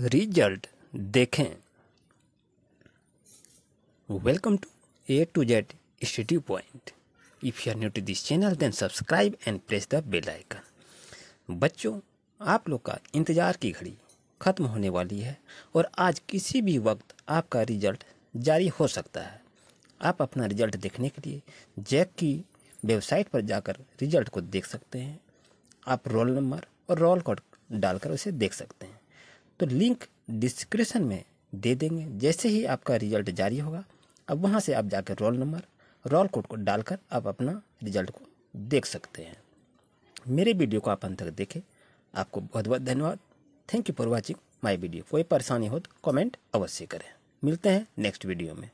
result देखें welcome to A to Z study point if you are new to this channel then subscribe and press the bell icon बच्चों आप लोग का इंतज़ार की घड़ी ख़त्म होने वाली है और आज किसी भी वक्त आपका रिजल्ट जारी हो सकता है आप अपना रिजल्ट देखने के लिए जैक की वेबसाइट पर जाकर रिजल्ट को देख सकते हैं आप रोल नंबर और रोल कोड डालकर उसे देख सकते हैं तो लिंक डिस्क्रिप्शन में दे देंगे जैसे ही आपका रिजल्ट जारी होगा अब वहाँ से आप जाकर रोल नंबर रोल कोड को डालकर आप अपना रिजल्ट को देख सकते हैं मेरे वीडियो को आप अंत तक देखें आपको बहुत बहुत धन्यवाद thank you for watching my video कोई परेशानी हो तो कॉमेंट अवश्य करें मिलते हैं नेक्स्ट वीडियो में